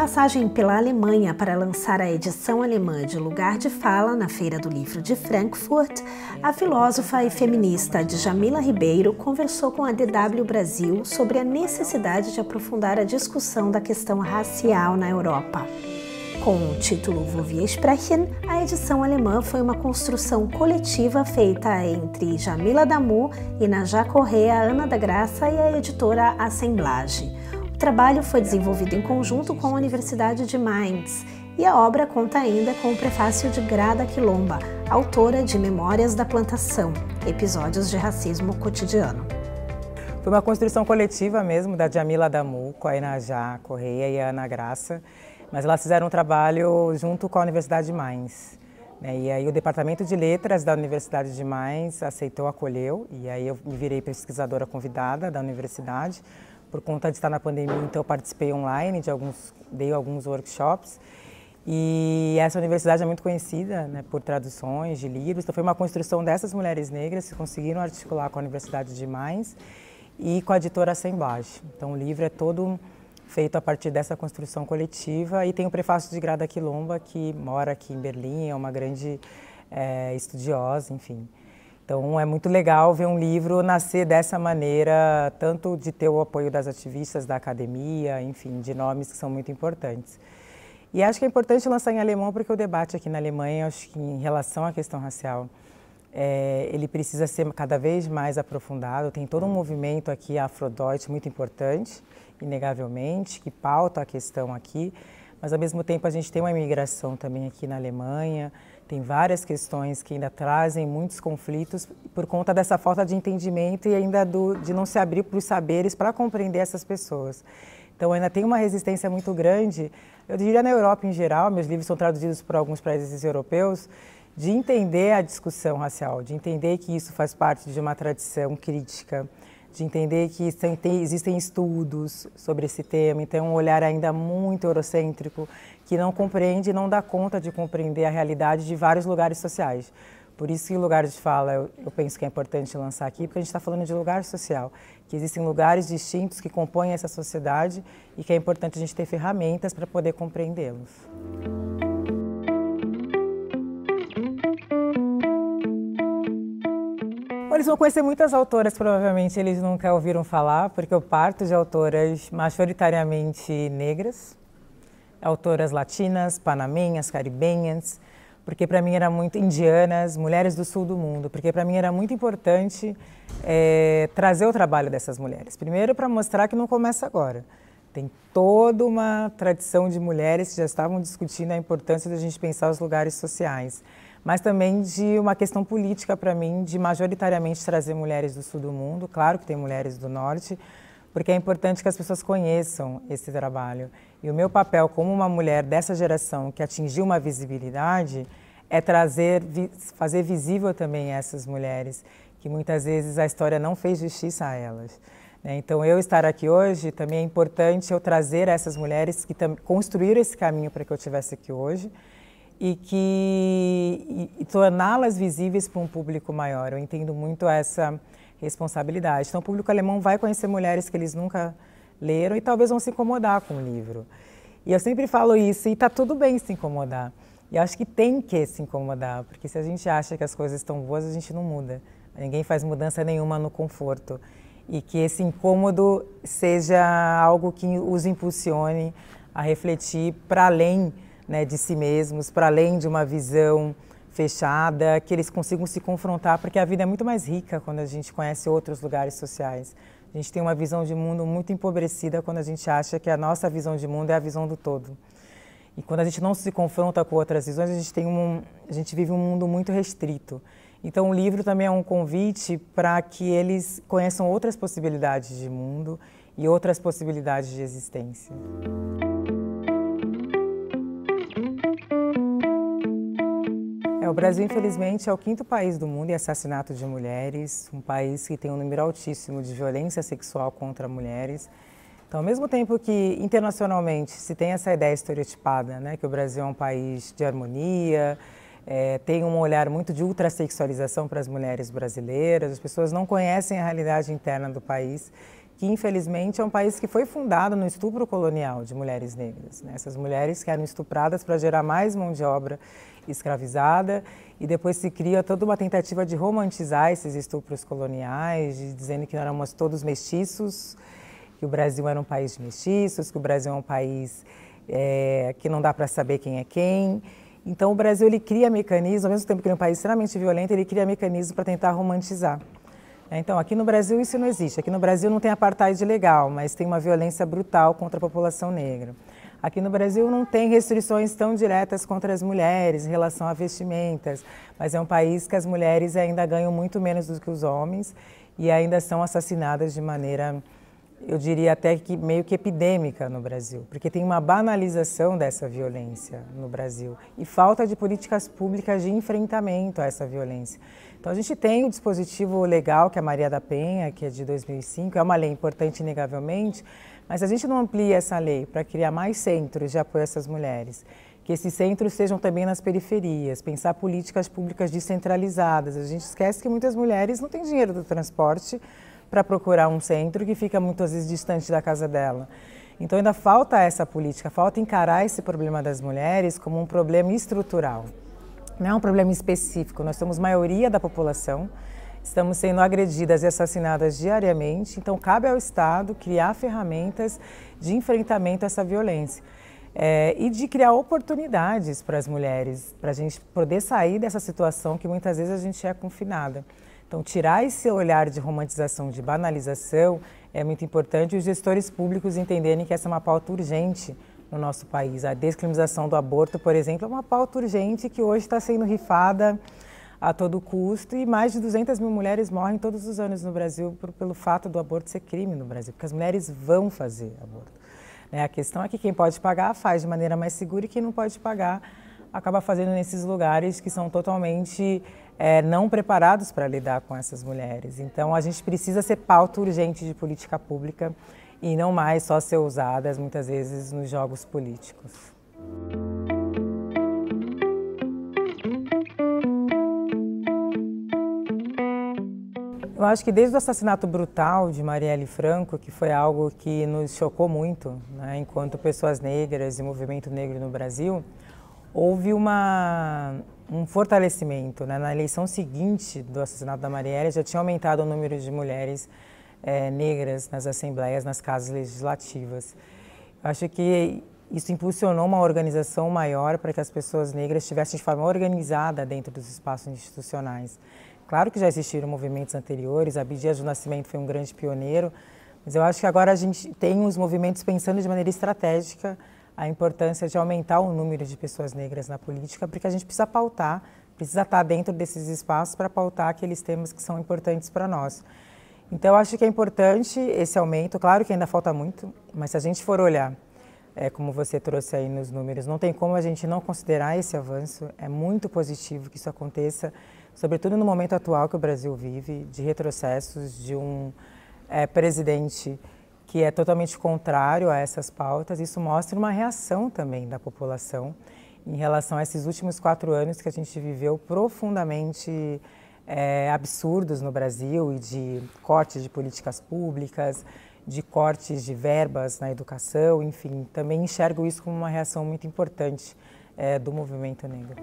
passagem pela Alemanha para lançar a edição alemã de Lugar de Fala na Feira do Livro de Frankfurt, a filósofa e feminista Djamila Ribeiro conversou com a DW Brasil sobre a necessidade de aprofundar a discussão da questão racial na Europa. Com o título Vou wir sprechen, a edição alemã foi uma construção coletiva feita entre Jamila Damu, Inajá Correa, Ana da Graça e a editora Assemblage. O trabalho foi desenvolvido em conjunto com a Universidade de Mainz e a obra conta ainda com o prefácio de Grada Quilomba, autora de Memórias da Plantação, episódios de racismo cotidiano. Foi uma construção coletiva mesmo da Jamila Damu, com a Inajá Correia e a Ana Graça, mas elas fizeram um trabalho junto com a Universidade de Mainz. Né? E aí o Departamento de Letras da Universidade de Mainz aceitou, acolheu, e aí eu me virei pesquisadora convidada da universidade por conta de estar na pandemia, então eu participei online de alguns, dei alguns workshops. E essa universidade é muito conhecida né, por traduções de livros, então foi uma construção dessas mulheres negras que conseguiram articular com a Universidade de Mais e com a editora Assemblage. Então o livro é todo feito a partir dessa construção coletiva e tem o prefácio de Grada Quilomba, que mora aqui em Berlim, é uma grande é, estudiosa, enfim. Então é muito legal ver um livro nascer dessa maneira, tanto de ter o apoio das ativistas da academia, enfim, de nomes que são muito importantes. E acho que é importante lançar em alemão porque o debate aqui na Alemanha, acho que em relação à questão racial, é, ele precisa ser cada vez mais aprofundado. Tem todo um movimento aqui afrodóite muito importante, inegavelmente, que pauta a questão aqui. Mas ao mesmo tempo a gente tem uma imigração também aqui na Alemanha. Tem várias questões que ainda trazem muitos conflitos por conta dessa falta de entendimento e ainda do, de não se abrir para os saberes para compreender essas pessoas. Então ainda tem uma resistência muito grande, eu diria na Europa em geral, meus livros são traduzidos por alguns países europeus, de entender a discussão racial, de entender que isso faz parte de uma tradição crítica, de entender que existem estudos sobre esse tema, então é um olhar ainda muito eurocêntrico que não compreende e não dá conta de compreender a realidade de vários lugares sociais. Por isso que lugar de fala eu, eu penso que é importante lançar aqui, porque a gente está falando de lugar social, que existem lugares distintos que compõem essa sociedade e que é importante a gente ter ferramentas para poder compreendê-los. eles vão conhecer muitas autoras, provavelmente eles nunca ouviram falar, porque eu parto de autoras majoritariamente negras, autoras latinas, panamenhas, caribenhas, porque para mim era muito indianas, mulheres do sul do mundo, porque para mim era muito importante é, trazer o trabalho dessas mulheres. Primeiro para mostrar que não começa agora. Tem toda uma tradição de mulheres que já estavam discutindo a importância da gente pensar os lugares sociais mas também de uma questão política para mim, de majoritariamente trazer mulheres do sul do mundo, claro que tem mulheres do norte, porque é importante que as pessoas conheçam esse trabalho. E o meu papel como uma mulher dessa geração que atingiu uma visibilidade é trazer, fazer visível também essas mulheres, que muitas vezes a história não fez justiça a elas. Né? Então, eu estar aqui hoje também é importante eu trazer essas mulheres que construíram esse caminho para que eu estivesse aqui hoje e que torná-las visíveis para um público maior. Eu entendo muito essa responsabilidade. Então, o público alemão vai conhecer mulheres que eles nunca leram e talvez vão se incomodar com o livro. E eu sempre falo isso, e está tudo bem se incomodar. E acho que tem que se incomodar, porque se a gente acha que as coisas estão boas, a gente não muda. Ninguém faz mudança nenhuma no conforto. E que esse incômodo seja algo que os impulsione a refletir para além né, de si mesmos, para além de uma visão fechada, que eles consigam se confrontar, porque a vida é muito mais rica quando a gente conhece outros lugares sociais. A gente tem uma visão de mundo muito empobrecida quando a gente acha que a nossa visão de mundo é a visão do todo. E quando a gente não se confronta com outras visões, a gente tem um, a gente vive um mundo muito restrito. Então o livro também é um convite para que eles conheçam outras possibilidades de mundo e outras possibilidades de existência. É, o Brasil, infelizmente, é o quinto país do mundo em assassinato de mulheres, um país que tem um número altíssimo de violência sexual contra mulheres. Então, ao mesmo tempo que internacionalmente se tem essa ideia estereotipada, né, que o Brasil é um país de harmonia, é, tem um olhar muito de ultrasexualização para as mulheres brasileiras, as pessoas não conhecem a realidade interna do país, que infelizmente é um país que foi fundado no estupro colonial de mulheres negras. Né? Essas mulheres que eram estupradas para gerar mais mão de obra escravizada e depois se cria toda uma tentativa de romantizar esses estupros coloniais, de, dizendo que éramos todos mestiços, que o Brasil era um país de mestiços, que o Brasil é um país é, que não dá para saber quem é quem. Então o Brasil ele cria mecanismos, ao mesmo tempo que ele é um país extremamente violento, ele cria mecanismos para tentar romantizar. Então, aqui no Brasil isso não existe. Aqui no Brasil não tem apartheid legal, mas tem uma violência brutal contra a população negra. Aqui no Brasil não tem restrições tão diretas contra as mulheres em relação a vestimentas, mas é um país que as mulheres ainda ganham muito menos do que os homens e ainda são assassinadas de maneira, eu diria até que meio que epidêmica no Brasil, porque tem uma banalização dessa violência no Brasil e falta de políticas públicas de enfrentamento a essa violência. Então a gente tem o dispositivo legal que é a Maria da Penha, que é de 2005, é uma lei importante inegavelmente, mas se a gente não amplia essa lei para criar mais centros de apoio a essas mulheres, que esses centros sejam também nas periferias, pensar políticas públicas descentralizadas. A gente esquece que muitas mulheres não têm dinheiro do transporte para procurar um centro que fica muitas vezes distante da casa dela. Então ainda falta essa política, falta encarar esse problema das mulheres como um problema estrutural. Não é um problema específico, nós somos maioria da população Estamos sendo agredidas e assassinadas diariamente, então cabe ao Estado criar ferramentas de enfrentamento a essa violência. É, e de criar oportunidades para as mulheres, para a gente poder sair dessa situação que muitas vezes a gente é confinada. Então, tirar esse olhar de romantização, de banalização, é muito importante os gestores públicos entenderem que essa é uma pauta urgente no nosso país. A descriminalização do aborto, por exemplo, é uma pauta urgente que hoje está sendo rifada a todo custo e mais de 200 mil mulheres morrem todos os anos no Brasil por, pelo fato do aborto ser crime no Brasil, porque as mulheres vão fazer aborto. Né? A questão é que quem pode pagar faz de maneira mais segura e quem não pode pagar acaba fazendo nesses lugares que são totalmente é, não preparados para lidar com essas mulheres. Então a gente precisa ser pauta urgente de política pública e não mais só ser usadas muitas vezes nos jogos políticos. Eu acho que desde o assassinato brutal de Marielle Franco, que foi algo que nos chocou muito, né, enquanto pessoas negras e movimento negro no Brasil, houve uma, um fortalecimento. Né? Na eleição seguinte do assassinato da Marielle, já tinha aumentado o número de mulheres é, negras nas assembleias, nas casas legislativas. Eu acho que isso impulsionou uma organização maior para que as pessoas negras estivessem de forma organizada dentro dos espaços institucionais. Claro que já existiram movimentos anteriores, Bidias do Nascimento foi um grande pioneiro, mas eu acho que agora a gente tem os movimentos pensando de maneira estratégica a importância de aumentar o número de pessoas negras na política, porque a gente precisa pautar, precisa estar dentro desses espaços para pautar aqueles temas que são importantes para nós. Então, eu acho que é importante esse aumento. Claro que ainda falta muito, mas se a gente for olhar, é, como você trouxe aí nos números, não tem como a gente não considerar esse avanço. É muito positivo que isso aconteça sobretudo no momento atual que o Brasil vive, de retrocessos, de um é, presidente que é totalmente contrário a essas pautas, isso mostra uma reação também da população em relação a esses últimos quatro anos que a gente viveu profundamente é, absurdos no Brasil e de cortes de políticas públicas, de cortes de verbas na educação, enfim, também enxergo isso como uma reação muito importante é, do movimento negro.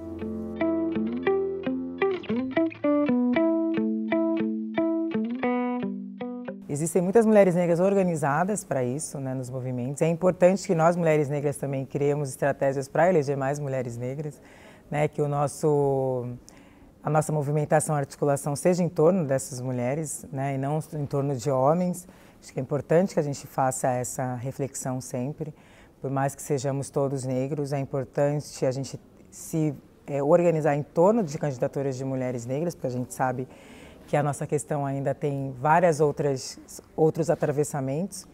Existem muitas mulheres negras organizadas para isso, né, nos movimentos. É importante que nós, mulheres negras, também criemos estratégias para eleger mais mulheres negras, né, que o nosso, a nossa movimentação, articulação seja em torno dessas mulheres né, e não em torno de homens. Acho que é importante que a gente faça essa reflexão sempre. Por mais que sejamos todos negros, é importante a gente se é, organizar em torno de candidaturas de mulheres negras, porque a gente sabe que a nossa questão ainda tem várias outras outros atravessamentos.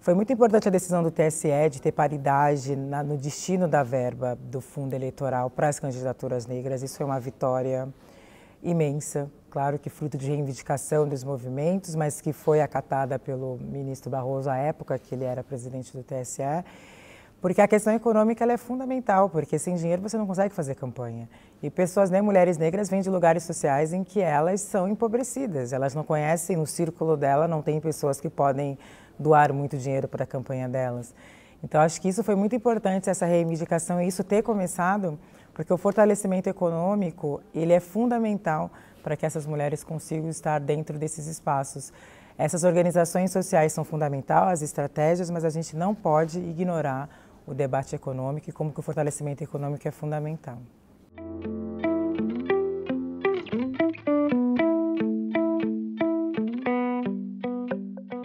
Foi muito importante a decisão do TSE de ter paridade na, no destino da verba do fundo eleitoral para as candidaturas negras. Isso é uma vitória imensa, claro que fruto de reivindicação dos movimentos, mas que foi acatada pelo ministro Barroso à época que ele era presidente do TSE porque a questão econômica é fundamental, porque sem dinheiro você não consegue fazer campanha. E pessoas, né, mulheres negras, vêm de lugares sociais em que elas são empobrecidas. Elas não conhecem o círculo dela, não tem pessoas que podem doar muito dinheiro para a campanha delas. Então, acho que isso foi muito importante, essa reivindicação e isso ter começado, porque o fortalecimento econômico, ele é fundamental para que essas mulheres consigam estar dentro desses espaços. Essas organizações sociais são fundamentais, as estratégias, mas a gente não pode ignorar o debate econômico e como que o fortalecimento econômico é fundamental.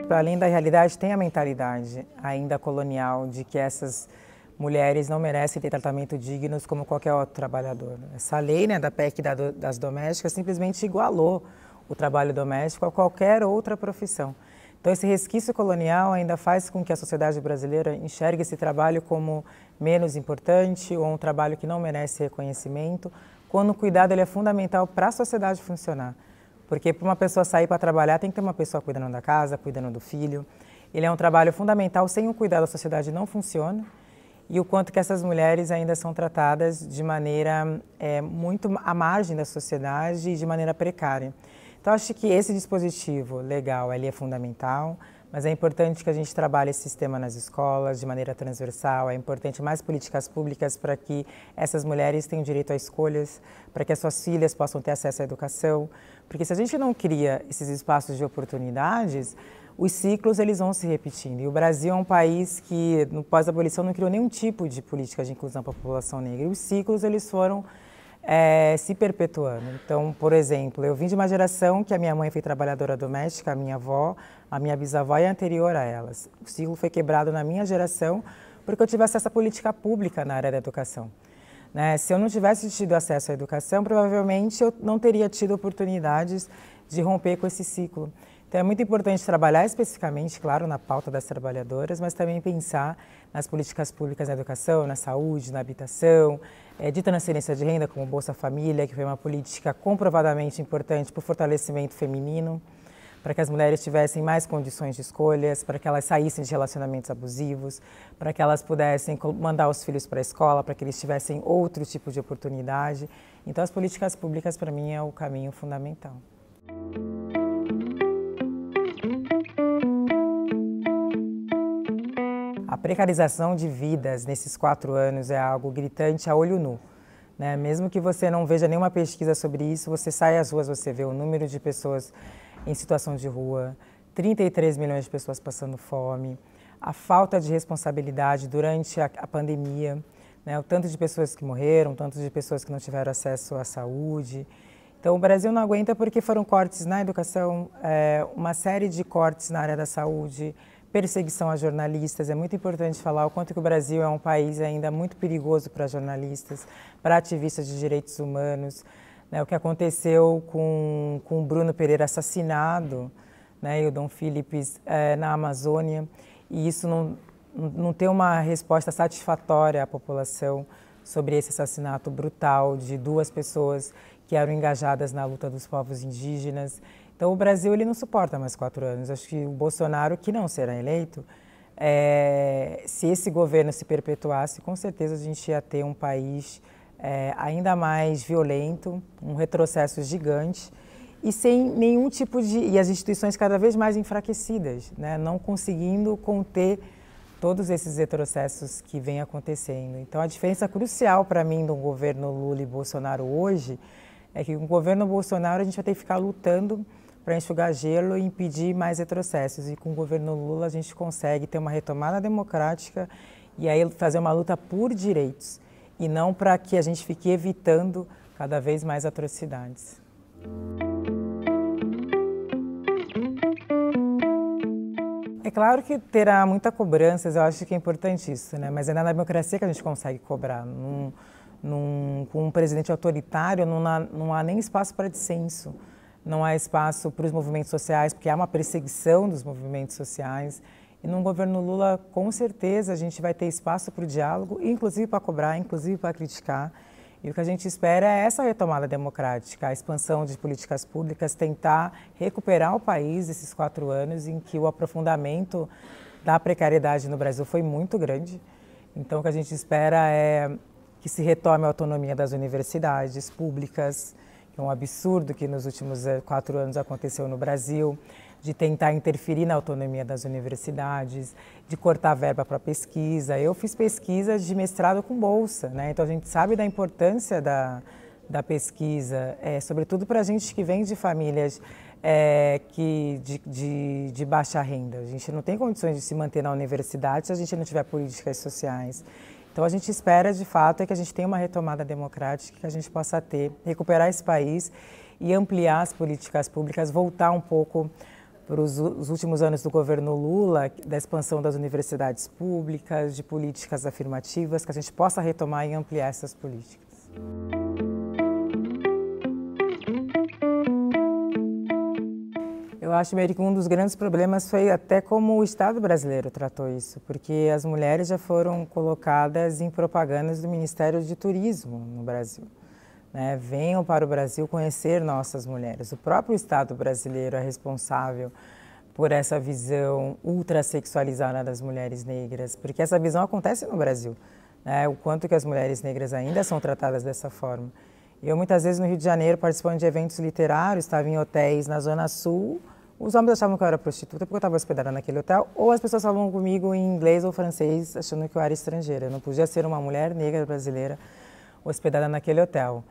Para além da realidade, tem a mentalidade ainda colonial de que essas mulheres não merecem ter tratamento digno como qualquer outro trabalhador. Essa lei né, da PEC das domésticas simplesmente igualou o trabalho doméstico a qualquer outra profissão. Então, esse resquício colonial ainda faz com que a sociedade brasileira enxergue esse trabalho como menos importante ou um trabalho que não merece reconhecimento, quando o cuidado ele é fundamental para a sociedade funcionar. Porque para uma pessoa sair para trabalhar, tem que ter uma pessoa cuidando da casa, cuidando do filho. Ele é um trabalho fundamental, sem o cuidado a sociedade não funciona. E o quanto que essas mulheres ainda são tratadas de maneira é, muito à margem da sociedade e de maneira precária. Então, acho que esse dispositivo legal ele é fundamental, mas é importante que a gente trabalhe esse sistema nas escolas de maneira transversal, é importante mais políticas públicas para que essas mulheres tenham direito a escolhas, para que as suas filhas possam ter acesso à educação, porque se a gente não cria esses espaços de oportunidades, os ciclos eles vão se repetindo. E o Brasil é um país que, no pós-abolição, não criou nenhum tipo de política de inclusão para a população negra. E os ciclos eles foram é, se perpetuando. Então, por exemplo, eu vim de uma geração que a minha mãe foi trabalhadora doméstica, a minha avó, a minha bisavó e anterior a elas. O ciclo foi quebrado na minha geração porque eu tive acesso à política pública na área da educação. Né? Se eu não tivesse tido acesso à educação, provavelmente eu não teria tido oportunidades de romper com esse ciclo. Então é muito importante trabalhar especificamente, claro, na pauta das trabalhadoras, mas também pensar nas políticas públicas na educação, na saúde, na habitação, é, eh, de transferência de renda, como Bolsa Família, que foi uma política comprovadamente importante para o fortalecimento feminino para que as mulheres tivessem mais condições de escolhas, para que elas saíssem de relacionamentos abusivos, para que elas pudessem mandar os filhos para a escola, para que eles tivessem outro tipo de oportunidade. Então, as políticas públicas, para mim, é o caminho fundamental. precarização de vidas nesses quatro anos é algo gritante a olho nu. Né? Mesmo que você não veja nenhuma pesquisa sobre isso, você sai às ruas, você vê o número de pessoas em situação de rua, 33 milhões de pessoas passando fome, a falta de responsabilidade durante a, a pandemia, né? o tanto de pessoas que morreram, o tanto de pessoas que não tiveram acesso à saúde. Então, o Brasil não aguenta porque foram cortes na educação, é, uma série de cortes na área da saúde, perseguição a jornalistas. É muito importante falar o quanto que o Brasil é um país ainda muito perigoso para jornalistas, para ativistas de direitos humanos. Né? O que aconteceu com, com o Bruno Pereira assassinado, né? e o Dom Philips é, eh, na Amazônia, e isso não, não ter uma resposta satisfatória à população sobre esse assassinato brutal de duas pessoas que eram engajadas na luta dos povos indígenas então o Brasil ele não suporta mais quatro anos. Acho que o Bolsonaro, que não será eleito, é, se esse governo se perpetuasse, com certeza a gente ia ter um país é, ainda mais violento, um retrocesso gigante e sem nenhum tipo de e as instituições cada vez mais enfraquecidas, né? não conseguindo conter todos esses retrocessos que vêm acontecendo. Então a diferença crucial para mim do governo Lula e Bolsonaro hoje é que com o governo Bolsonaro a gente vai ter que ficar lutando para enxugar gelo e impedir mais retrocessos. E com o governo Lula a gente consegue ter uma retomada democrática e aí fazer uma luta por direitos e não para que a gente fique evitando cada vez mais atrocidades. É claro que terá muita cobrança, eu acho que é importante isso, né? mas é na democracia que a gente consegue cobrar. Num, num, com um presidente autoritário não há, não há nem espaço para dissenso não há espaço para os movimentos sociais, porque há uma perseguição dos movimentos sociais. E num governo Lula, com certeza, a gente vai ter espaço para o diálogo, inclusive para cobrar, inclusive para criticar. E o que a gente espera é essa retomada democrática, a expansão de políticas públicas, tentar recuperar o país esses quatro anos em que o aprofundamento da precariedade no Brasil foi muito grande. Então, o que a gente espera é que se retome a autonomia das universidades públicas, é um absurdo que nos últimos eh, quatro anos aconteceu no Brasil, de tentar interferir na autonomia das universidades, de cortar verba para pesquisa. Eu fiz pesquisa de mestrado com bolsa, né? então a gente sabe da importância da, da pesquisa, é, sobretudo para a gente que vem de famílias é, que de, de, de, baixa renda. A gente não tem condições de se manter na universidade se a gente não tiver políticas sociais. Então a gente espera de fato é que a gente tenha uma retomada democrática, que a gente possa ter, recuperar esse país e ampliar as políticas públicas, voltar um pouco para os últimos anos do governo Lula, da expansão das universidades públicas, de políticas afirmativas, que a gente possa retomar e ampliar essas políticas. acho, Meire, que um dos grandes problemas foi até como o Estado brasileiro tratou isso, porque as mulheres já foram colocadas em propagandas do Ministério de Turismo no Brasil. Né? Venham para o Brasil conhecer nossas mulheres. O próprio Estado brasileiro é responsável por essa visão ultrasexualizada das mulheres negras, porque essa visão acontece no Brasil, né? o quanto que as mulheres negras ainda são tratadas dessa forma. Eu muitas vezes no Rio de Janeiro, participando de eventos literários, estava em hotéis na Zona Sul, os homens achavam que eu era prostituta porque eu estava hospedada naquele hotel, ou as pessoas falavam comigo em inglês ou francês, achando que eu era estrangeira. Eu não podia ser uma mulher negra brasileira hospedada naquele hotel.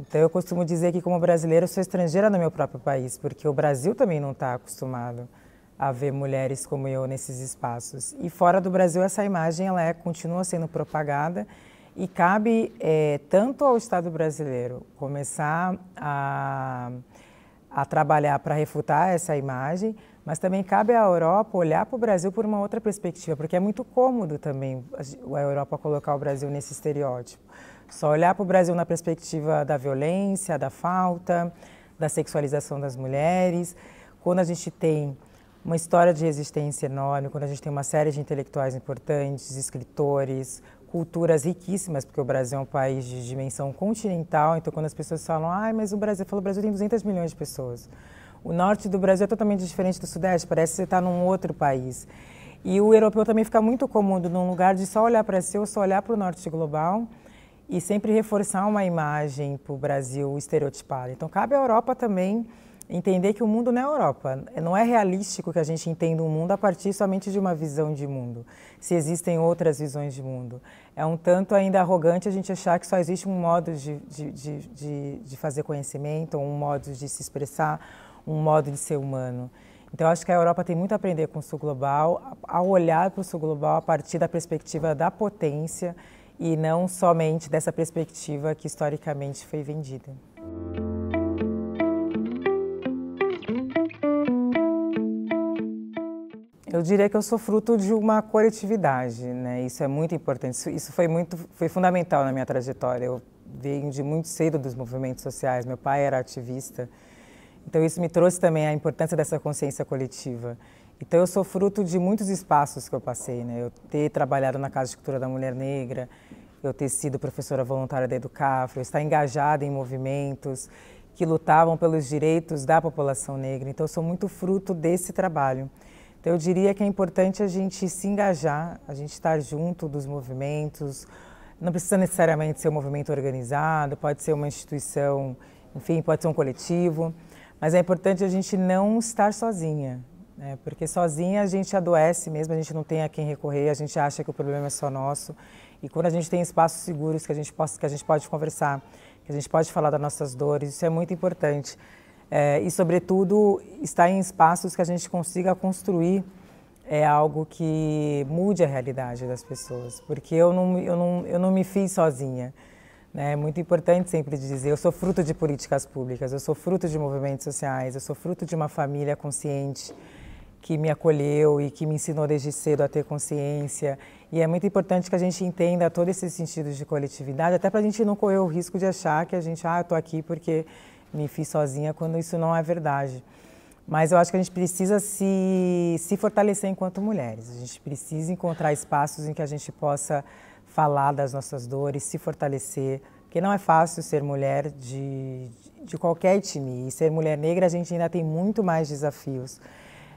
Então eu costumo dizer que como brasileira eu sou estrangeira no meu próprio país, porque o Brasil também não está acostumado a ver mulheres como eu nesses espaços. E fora do Brasil essa imagem ela é, continua sendo propagada e cabe é, tanto ao Estado brasileiro começar a a trabalhar para refutar essa imagem, mas também cabe à Europa olhar para o Brasil por uma outra perspectiva, porque é muito cômodo também a Europa colocar o Brasil nesse estereótipo. Só olhar para o Brasil na perspectiva da violência, da falta, da sexualização das mulheres. Quando a gente tem uma história de resistência enorme, quando a gente tem uma série de intelectuais importantes, escritores, culturas riquíssimas, porque o Brasil é um país de dimensão continental, então quando as pessoas falam, ah mas o Brasil, falou o Brasil tem 200 milhões de pessoas. O norte do Brasil é totalmente diferente do sudeste, parece que você está num outro país. E o europeu também fica muito comum num lugar de só olhar para si ou só olhar para o norte global e sempre reforçar uma imagem para o Brasil estereotipada. Então cabe à Europa também entender que o mundo não é Europa. Não é realístico que a gente entenda o mundo a partir somente de uma visão de mundo, se existem outras visões de mundo. É um tanto ainda arrogante a gente achar que só existe um modo de, de, de, de fazer conhecimento, um modo de se expressar, um modo de ser humano. Então, acho que a Europa tem muito a aprender com o Sul Global, ao olhar para o Sul Global a partir da perspectiva da potência e não somente dessa perspectiva que historicamente foi vendida. Eu diria que eu sou fruto de uma coletividade, né? Isso é muito importante. Isso, isso foi muito, foi fundamental na minha trajetória. Eu venho de muito cedo dos movimentos sociais. Meu pai era ativista, então isso me trouxe também a importância dessa consciência coletiva. Então eu sou fruto de muitos espaços que eu passei, né? Eu ter trabalhado na Casa de Cultura da Mulher Negra, eu ter sido professora voluntária da Educafro, eu estar engajada em movimentos que lutavam pelos direitos da população negra. Então eu sou muito fruto desse trabalho. Então, eu diria que é importante a gente se engajar, a gente estar junto dos movimentos. Não precisa necessariamente ser um movimento organizado, pode ser uma instituição, enfim, pode ser um coletivo. Mas é importante a gente não estar sozinha, né? porque sozinha a gente adoece mesmo, a gente não tem a quem recorrer, a gente acha que o problema é só nosso. E quando a gente tem espaços seguros que a gente, possa, que a gente pode conversar, que a gente pode falar das nossas dores, isso é muito importante. É, e, sobretudo, estar em espaços que a gente consiga construir é algo que mude a realidade das pessoas, porque eu não, eu não, eu não me fiz sozinha. Né? É muito importante sempre dizer, eu sou fruto de políticas públicas, eu sou fruto de movimentos sociais, eu sou fruto de uma família consciente que me acolheu e que me ensinou desde cedo a ter consciência. E é muito importante que a gente entenda todo esse sentido de coletividade, até para a gente não correr o risco de achar que a gente, ah, eu estou aqui porque me fiz sozinha quando isso não é verdade. Mas eu acho que a gente precisa se, se fortalecer enquanto mulheres. A gente precisa encontrar espaços em que a gente possa falar das nossas dores, se fortalecer, porque não é fácil ser mulher de, de qualquer time E ser mulher negra, a gente ainda tem muito mais desafios.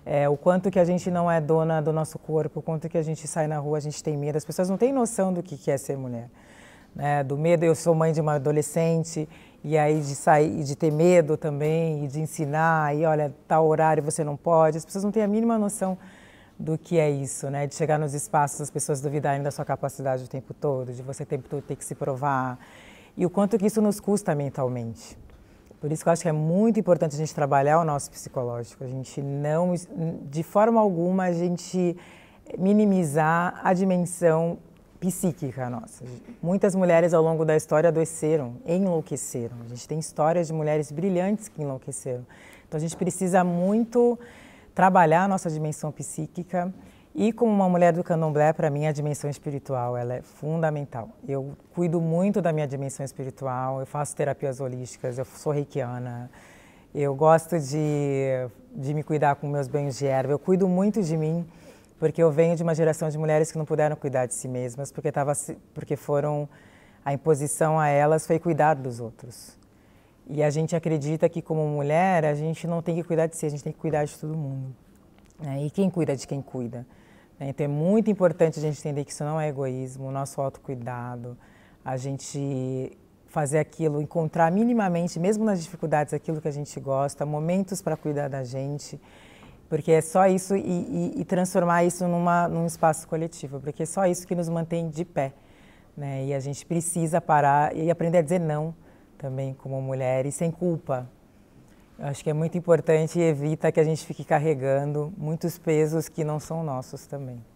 É, o quanto que a gente não é dona do nosso corpo, o quanto que a gente sai na rua, a gente tem medo. As pessoas não têm noção do que é ser mulher. Né? Do medo, eu sou mãe de uma adolescente, e aí de sair, de ter medo também, e de ensinar, e olha, tal horário você não pode. As pessoas não têm a mínima noção do que é isso, né? De chegar nos espaços, as pessoas duvidarem da sua capacidade o tempo todo, de você o tempo todo ter que se provar. E o quanto que isso nos custa mentalmente. Por isso que eu acho que é muito importante a gente trabalhar o nosso psicológico. A gente não, de forma alguma, a gente minimizar a dimensão psíquica nossa. Muitas mulheres ao longo da história adoeceram, enlouqueceram. A gente tem histórias de mulheres brilhantes que enlouqueceram. Então a gente precisa muito trabalhar a nossa dimensão psíquica e como uma mulher do candomblé, para mim a dimensão espiritual ela é fundamental. Eu cuido muito da minha dimensão espiritual, eu faço terapias holísticas, eu sou reikiana, eu gosto de, de me cuidar com meus banhos de erva, eu cuido muito de mim porque eu venho de uma geração de mulheres que não puderam cuidar de si mesmas, porque, tava, porque foram a imposição a elas foi cuidar dos outros. E a gente acredita que como mulher a gente não tem que cuidar de si, a gente tem que cuidar de todo mundo. Né? E quem cuida de quem cuida. Né? Então é muito importante a gente entender que isso não é egoísmo, o nosso autocuidado, a gente fazer aquilo, encontrar minimamente, mesmo nas dificuldades, aquilo que a gente gosta, momentos para cuidar da gente. Porque é só isso e, e, e transformar isso numa, num espaço coletivo, porque é só isso que nos mantém de pé. Né? E a gente precisa parar e aprender a dizer não também como mulher e sem culpa. Eu acho que é muito importante e evita que a gente fique carregando muitos pesos que não são nossos também.